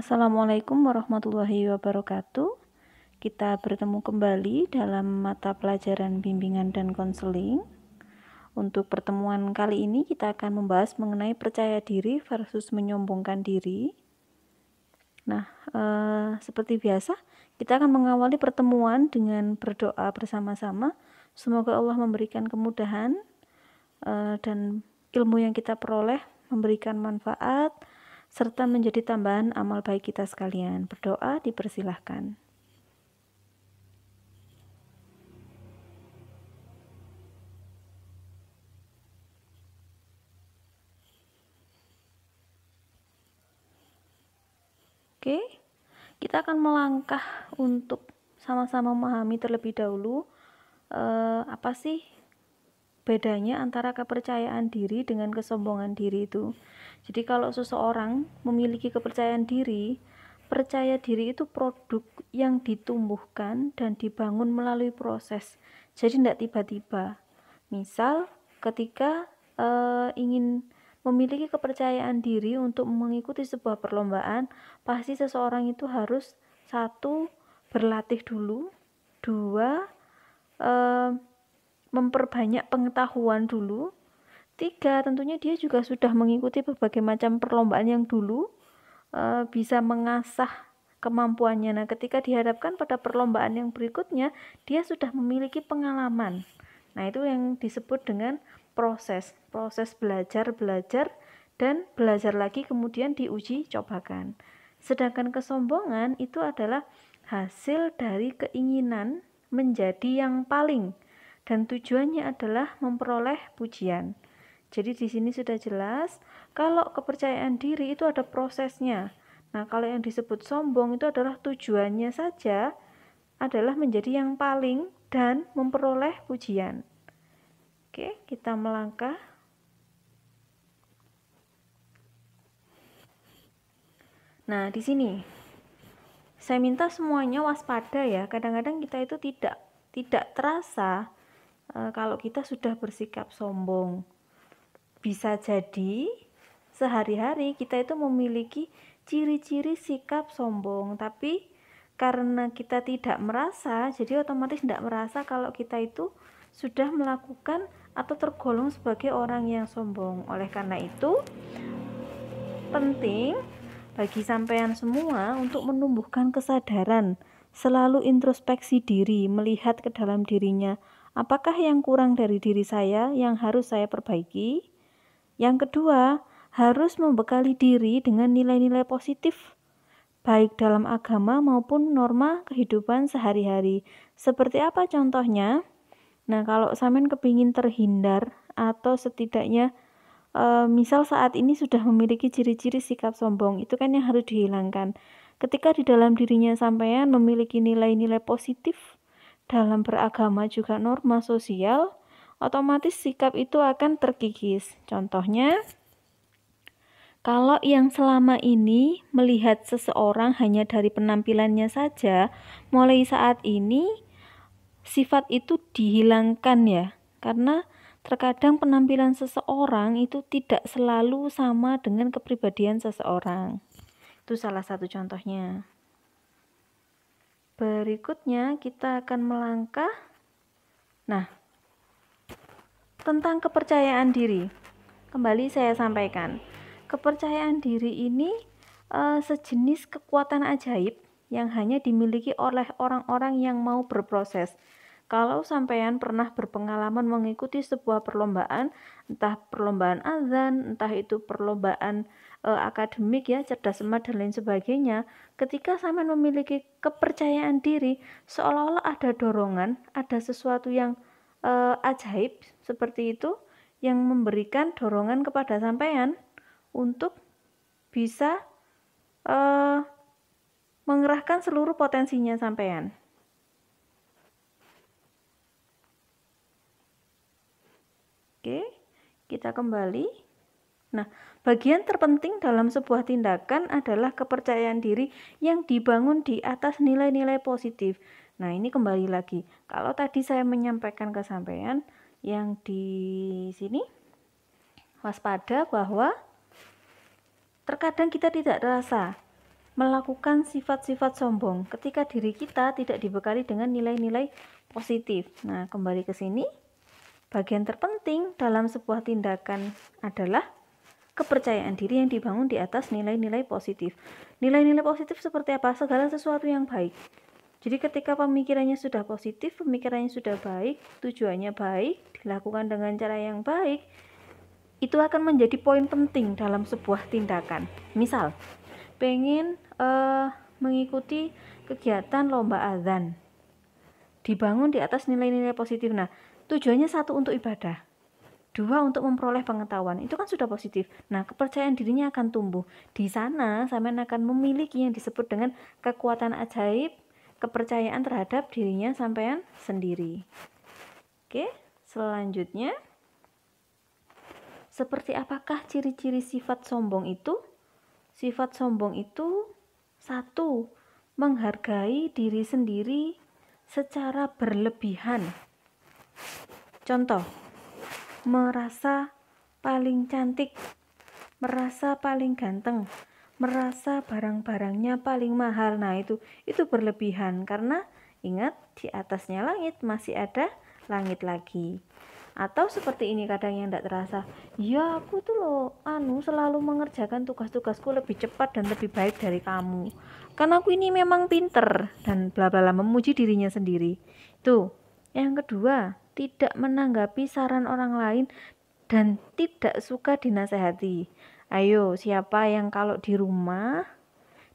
Assalamualaikum warahmatullahi wabarakatuh. Kita bertemu kembali dalam mata pelajaran bimbingan dan konseling. Untuk pertemuan kali ini kita akan membahas mengenai percaya diri versus menyombongkan diri. Nah, eh, seperti biasa, kita akan mengawali pertemuan dengan berdoa bersama-sama. Semoga Allah memberikan kemudahan eh, dan ilmu yang kita peroleh memberikan manfaat serta menjadi tambahan amal baik kita sekalian. Berdoa dipersilahkan. Oke, kita akan melangkah untuk sama-sama memahami terlebih dahulu eh, apa sih bedanya antara kepercayaan diri dengan kesombongan diri itu. Jadi kalau seseorang memiliki kepercayaan diri, percaya diri itu produk yang ditumbuhkan dan dibangun melalui proses. Jadi tidak tiba-tiba. Misal ketika e, ingin memiliki kepercayaan diri untuk mengikuti sebuah perlombaan, pasti seseorang itu harus satu berlatih dulu, dua e, memperbanyak pengetahuan dulu. Tiga, tentunya dia juga sudah mengikuti berbagai macam perlombaan yang dulu e, bisa mengasah kemampuannya. Nah, ketika dihadapkan pada perlombaan yang berikutnya, dia sudah memiliki pengalaman. Nah, itu yang disebut dengan proses, proses belajar, belajar, dan belajar lagi kemudian diuji cobakan. Sedangkan kesombongan itu adalah hasil dari keinginan menjadi yang paling dan tujuannya adalah memperoleh pujian. Jadi di sini sudah jelas kalau kepercayaan diri itu ada prosesnya. Nah, kalau yang disebut sombong itu adalah tujuannya saja adalah menjadi yang paling dan memperoleh pujian. Oke, kita melangkah. Nah, di sini saya minta semuanya waspada ya. Kadang-kadang kita itu tidak tidak terasa Eh, kalau kita sudah bersikap sombong. Bisa jadi sehari-hari kita itu memiliki ciri-ciri sikap sombong, tapi karena kita tidak merasa, jadi otomatis tidak merasa kalau kita itu sudah melakukan atau tergolong sebagai orang yang sombong. Oleh karena itu, penting bagi sampean semua untuk menumbuhkan kesadaran, selalu introspeksi diri, melihat ke dalam dirinya, Apakah yang kurang dari diri saya yang harus saya perbaiki? Yang kedua, harus membekali diri dengan nilai-nilai positif, baik dalam agama maupun norma kehidupan sehari-hari. Seperti apa contohnya? Nah, kalau Samen kepingin terhindar atau setidaknya e, misal saat ini sudah memiliki ciri-ciri sikap sombong, itu kan yang harus dihilangkan. Ketika di dalam dirinya sampean memiliki nilai-nilai positif dalam beragama juga norma sosial, otomatis sikap itu akan terkikis. Contohnya, kalau yang selama ini melihat seseorang hanya dari penampilannya saja, mulai saat ini sifat itu dihilangkan ya. Karena terkadang penampilan seseorang itu tidak selalu sama dengan kepribadian seseorang. Itu salah satu contohnya. Berikutnya kita akan melangkah. Nah, tentang kepercayaan diri. Kembali saya sampaikan. Kepercayaan diri ini e, sejenis kekuatan ajaib yang hanya dimiliki oleh orang-orang yang mau berproses. Kalau sampean pernah berpengalaman mengikuti sebuah perlombaan, entah perlombaan azan, entah itu perlombaan e, akademik ya, cerdas smart dan lain sebagainya, ketika sampean memiliki kepercayaan diri, seolah-olah ada dorongan, ada sesuatu yang e, ajaib seperti itu yang memberikan dorongan kepada sampean untuk bisa e, mengerahkan seluruh potensinya sampean. Oke, kita kembali. Nah, bagian terpenting dalam sebuah tindakan adalah kepercayaan diri yang dibangun di atas nilai-nilai positif. Nah, ini kembali lagi. Kalau tadi saya menyampaikan kesampaian yang di sini waspada bahwa terkadang kita tidak terasa melakukan sifat-sifat sombong ketika diri kita tidak dibekali dengan nilai-nilai positif. Nah, kembali ke sini. Bagian terpenting dalam sebuah tindakan adalah kepercayaan diri yang dibangun di atas nilai-nilai positif. Nilai-nilai positif seperti apa? Segala sesuatu yang baik. Jadi ketika pemikirannya sudah positif, pemikirannya sudah baik, tujuannya baik, dilakukan dengan cara yang baik, itu akan menjadi poin penting dalam sebuah tindakan. Misal, pengen uh, mengikuti kegiatan lomba azan. Dibangun di atas nilai-nilai positif. Nah, tujuannya satu untuk ibadah dua untuk memperoleh pengetahuan itu kan sudah positif nah kepercayaan dirinya akan tumbuh di sana sampean akan memiliki yang disebut dengan kekuatan ajaib kepercayaan terhadap dirinya sampean sendiri oke selanjutnya seperti apakah ciri-ciri sifat sombong itu sifat sombong itu satu menghargai diri sendiri secara berlebihan contoh merasa paling cantik, merasa paling ganteng, merasa barang-barangnya paling mahal. Nah, itu itu berlebihan karena ingat di atasnya langit masih ada langit lagi. Atau seperti ini kadang yang tidak terasa, ya aku tuh loh anu selalu mengerjakan tugas-tugasku lebih cepat dan lebih baik dari kamu. Karena aku ini memang pinter dan bla bla memuji dirinya sendiri. Tuh, yang kedua, tidak menanggapi saran orang lain, dan tidak suka dinasehati. Ayo, siapa yang kalau di rumah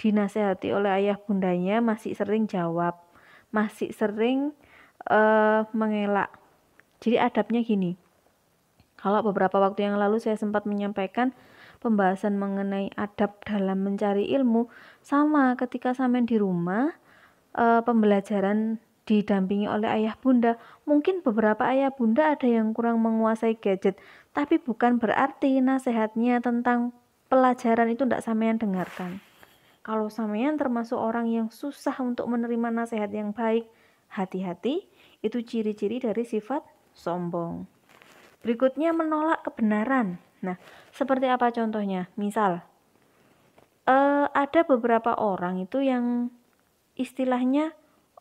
dinasehati oleh ayah bundanya masih sering jawab, masih sering uh, mengelak. Jadi adabnya gini. Kalau beberapa waktu yang lalu saya sempat menyampaikan pembahasan mengenai adab dalam mencari ilmu, sama ketika sampean di rumah, uh, pembelajaran didampingi oleh ayah bunda. Mungkin beberapa ayah bunda ada yang kurang menguasai gadget, tapi bukan berarti nasihatnya tentang pelajaran itu tidak sampean dengarkan. Kalau sampean termasuk orang yang susah untuk menerima nasihat yang baik, hati-hati, itu ciri-ciri dari sifat sombong. Berikutnya menolak kebenaran. Nah, seperti apa contohnya? Misal, uh, ada beberapa orang itu yang istilahnya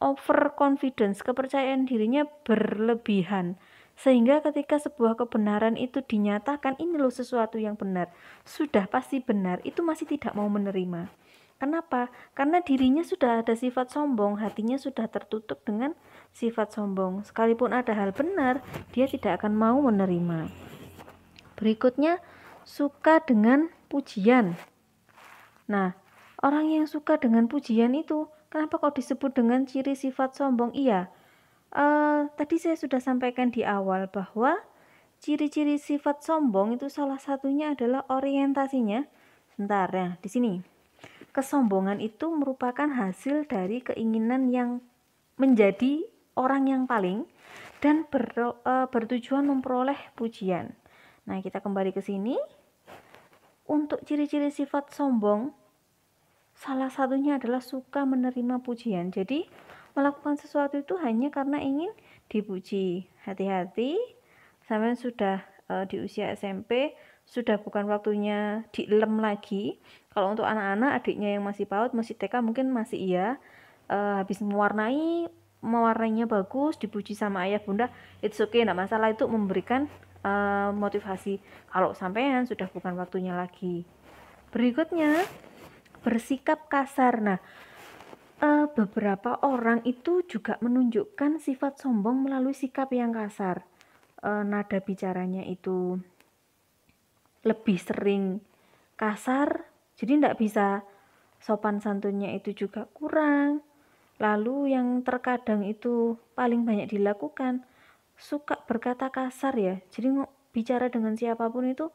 overconfidence, kepercayaan dirinya berlebihan. Sehingga ketika sebuah kebenaran itu dinyatakan ini loh sesuatu yang benar, sudah pasti benar, itu masih tidak mau menerima. Kenapa? Karena dirinya sudah ada sifat sombong, hatinya sudah tertutup dengan sifat sombong. Sekalipun ada hal benar, dia tidak akan mau menerima. Berikutnya, suka dengan pujian. Nah, orang yang suka dengan pujian itu Kenapa kok disebut dengan ciri sifat sombong? Iya, uh, tadi saya sudah sampaikan di awal bahwa ciri-ciri sifat sombong itu salah satunya adalah orientasinya. Sebentar ya, di sini. Kesombongan itu merupakan hasil dari keinginan yang menjadi orang yang paling dan ber, uh, eh, bertujuan memperoleh pujian. Nah, kita kembali ke sini. Untuk ciri-ciri sifat sombong Salah satunya adalah suka menerima pujian. Jadi, melakukan sesuatu itu hanya karena ingin dipuji. Hati-hati, sampai sudah e, di usia SMP, sudah bukan waktunya dilem lagi. Kalau untuk anak-anak, adiknya yang masih PAUD, masih TK mungkin masih iya. E, habis mewarnai, mewarnainya bagus, dipuji sama ayah bunda, it's okay, Nah masalah itu memberikan e, motivasi. Kalau sampean sudah bukan waktunya lagi. Berikutnya, bersikap kasar. Nah, uh, beberapa orang itu juga menunjukkan sifat sombong melalui sikap yang kasar. Uh, nada bicaranya itu lebih sering kasar, jadi tidak bisa sopan santunnya itu juga kurang. Lalu yang terkadang itu paling banyak dilakukan suka berkata kasar ya. Jadi bicara dengan siapapun itu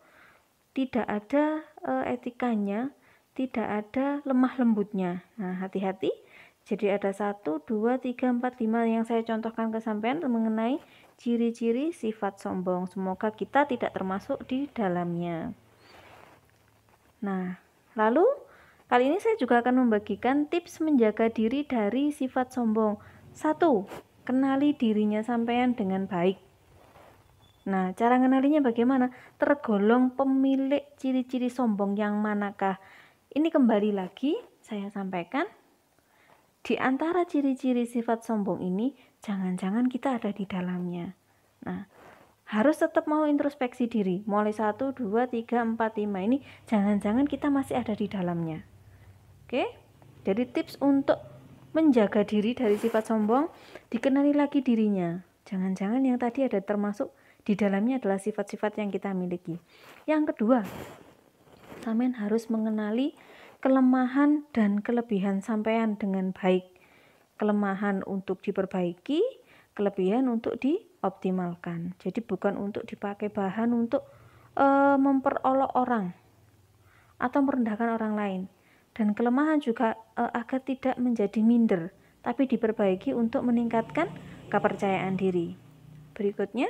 tidak ada uh, etikanya tidak ada lemah lembutnya. Nah, hati-hati. Jadi ada 1, 2, 3, 4, 5 yang saya contohkan ke sampean mengenai ciri-ciri sifat sombong. Semoga kita tidak termasuk di dalamnya. Nah, lalu kali ini saya juga akan membagikan tips menjaga diri dari sifat sombong. Satu, Kenali dirinya sampean dengan baik. Nah, cara mengenalinya bagaimana? Tergolong pemilik ciri-ciri sombong yang manakah? Ini kembali lagi saya sampaikan di antara ciri-ciri sifat sombong ini jangan-jangan kita ada di dalamnya. Nah, harus tetap mau introspeksi diri. Mulai 1 2 3 4 5 ini jangan-jangan kita masih ada di dalamnya. Oke? Jadi tips untuk menjaga diri dari sifat sombong, dikenali lagi dirinya. Jangan-jangan yang tadi ada termasuk di dalamnya adalah sifat-sifat yang kita miliki. Yang kedua, sampean harus mengenali kelemahan dan kelebihan sampean dengan baik. Kelemahan untuk diperbaiki, kelebihan untuk dioptimalkan. Jadi bukan untuk dipakai bahan untuk e, memperolok orang atau merendahkan orang lain. Dan kelemahan juga e, agar tidak menjadi minder, tapi diperbaiki untuk meningkatkan kepercayaan diri. Berikutnya,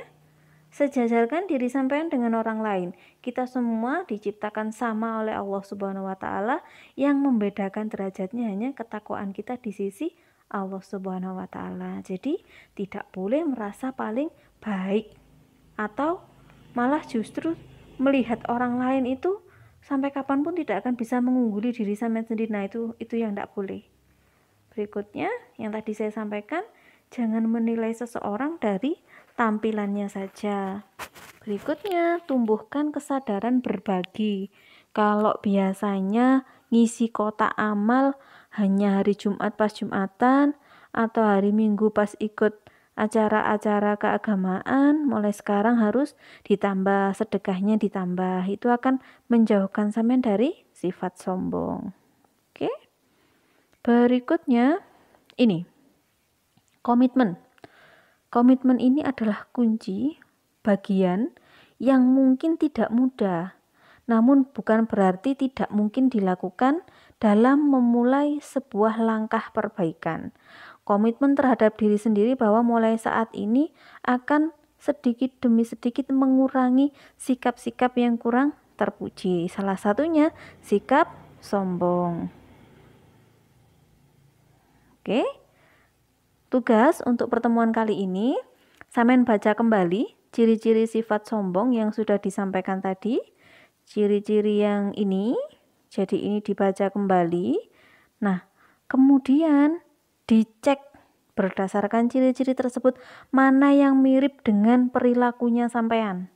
sejajarkan diri sampean dengan orang lain. Kita semua diciptakan sama oleh Allah Subhanahu wa taala yang membedakan derajatnya hanya ketakwaan kita di sisi Allah Subhanahu wa taala. Jadi, tidak boleh merasa paling baik atau malah justru melihat orang lain itu sampai kapanpun tidak akan bisa mengungguli diri sampean sendiri. Nah, itu itu yang tidak boleh. Berikutnya, yang tadi saya sampaikan, jangan menilai seseorang dari tampilannya saja. Berikutnya, tumbuhkan kesadaran berbagi. Kalau biasanya ngisi kotak amal hanya hari Jumat pas Jumatan atau hari Minggu pas ikut acara-acara keagamaan, mulai sekarang harus ditambah sedekahnya ditambah. Itu akan menjauhkan sampean dari sifat sombong. Oke. Berikutnya ini. Komitmen Komitmen ini adalah kunci bagian yang mungkin tidak mudah, namun bukan berarti tidak mungkin dilakukan dalam memulai sebuah langkah perbaikan. Komitmen terhadap diri sendiri bahwa mulai saat ini akan sedikit demi sedikit mengurangi sikap-sikap yang kurang terpuji. Salah satunya sikap sombong. Oke. Okay? Tugas untuk pertemuan kali ini, Samen baca kembali ciri-ciri sifat sombong yang sudah disampaikan tadi, ciri-ciri yang ini, jadi ini dibaca kembali. Nah, kemudian dicek berdasarkan ciri-ciri tersebut mana yang mirip dengan perilakunya sampean.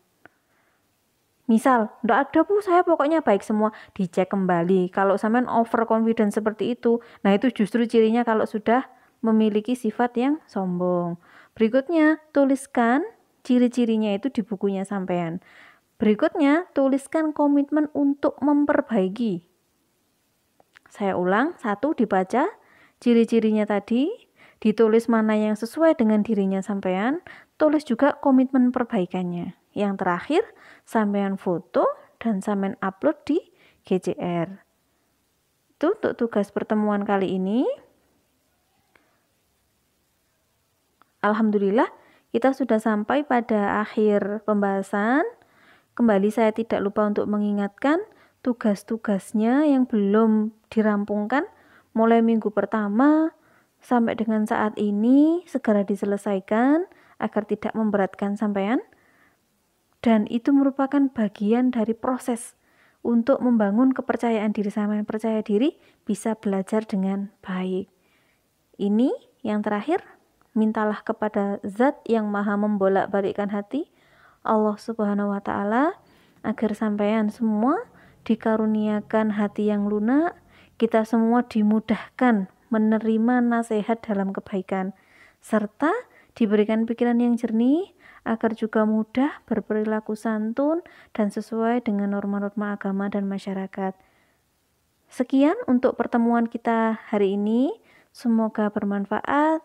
Misal, ndak ada bu, saya pokoknya baik semua, dicek kembali. Kalau sampean overconfident seperti itu, nah itu justru cirinya kalau sudah memiliki sifat yang sombong. Berikutnya, tuliskan ciri-cirinya itu di bukunya sampean. Berikutnya, tuliskan komitmen untuk memperbaiki. Saya ulang, satu dibaca ciri-cirinya tadi, ditulis mana yang sesuai dengan dirinya sampean, tulis juga komitmen perbaikannya. Yang terakhir, sampean foto dan sampean upload di GCR. Itu untuk tugas pertemuan kali ini. Alhamdulillah kita sudah sampai pada akhir pembahasan. Kembali saya tidak lupa untuk mengingatkan tugas-tugasnya yang belum dirampungkan mulai minggu pertama sampai dengan saat ini segera diselesaikan agar tidak memberatkan sampean. Dan itu merupakan bagian dari proses untuk membangun kepercayaan diri sama yang percaya diri bisa belajar dengan baik. Ini yang terakhir mintalah kepada zat yang maha membolak-balikkan hati Allah subhanahu wa ta'ala agar sampean semua dikaruniakan hati yang lunak kita semua dimudahkan menerima nasihat dalam kebaikan serta diberikan pikiran yang jernih agar juga mudah berperilaku santun dan sesuai dengan norma-norma agama dan masyarakat. Sekian untuk pertemuan kita hari ini. Semoga bermanfaat.